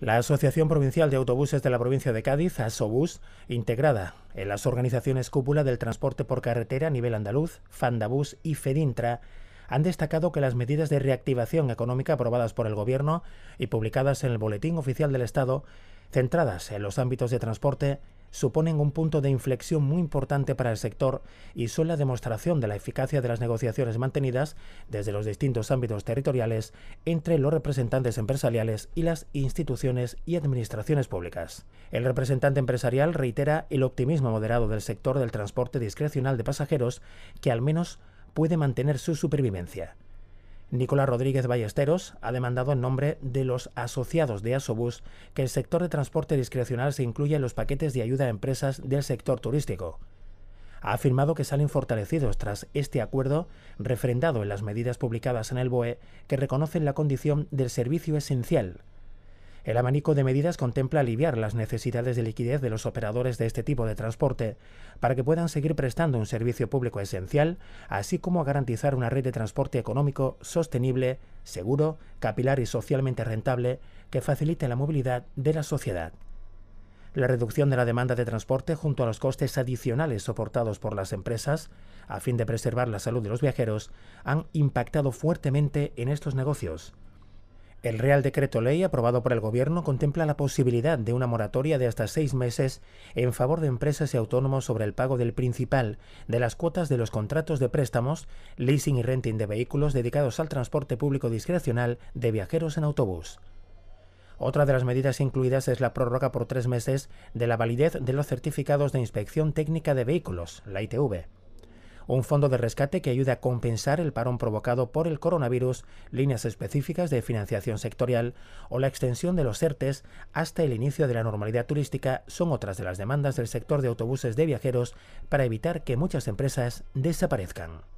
La Asociación Provincial de Autobuses de la provincia de Cádiz, ASOBUS, integrada en las organizaciones cúpula del transporte por carretera a nivel andaluz, Fandabus y Fedintra, han destacado que las medidas de reactivación económica aprobadas por el Gobierno y publicadas en el Boletín Oficial del Estado, centradas en los ámbitos de transporte, suponen un punto de inflexión muy importante para el sector y son la demostración de la eficacia de las negociaciones mantenidas desde los distintos ámbitos territoriales entre los representantes empresariales y las instituciones y administraciones públicas. El representante empresarial reitera el optimismo moderado del sector del transporte discrecional de pasajeros que al menos puede mantener su supervivencia. Nicolás Rodríguez Ballesteros ha demandado en nombre de los asociados de Asobus que el sector de transporte discrecional se incluya en los paquetes de ayuda a empresas del sector turístico. Ha afirmado que salen fortalecidos tras este acuerdo, refrendado en las medidas publicadas en el BOE, que reconocen la condición del servicio esencial el abanico de medidas contempla aliviar las necesidades de liquidez de los operadores de este tipo de transporte para que puedan seguir prestando un servicio público esencial, así como garantizar una red de transporte económico sostenible, seguro, capilar y socialmente rentable que facilite la movilidad de la sociedad. La reducción de la demanda de transporte junto a los costes adicionales soportados por las empresas, a fin de preservar la salud de los viajeros, han impactado fuertemente en estos negocios. El Real Decreto Ley aprobado por el Gobierno contempla la posibilidad de una moratoria de hasta seis meses en favor de empresas y autónomos sobre el pago del principal, de las cuotas de los contratos de préstamos, leasing y renting de vehículos dedicados al transporte público discrecional de viajeros en autobús. Otra de las medidas incluidas es la prórroga por tres meses de la validez de los certificados de inspección técnica de vehículos, la ITV un fondo de rescate que ayude a compensar el parón provocado por el coronavirus, líneas específicas de financiación sectorial o la extensión de los ERTES hasta el inicio de la normalidad turística son otras de las demandas del sector de autobuses de viajeros para evitar que muchas empresas desaparezcan.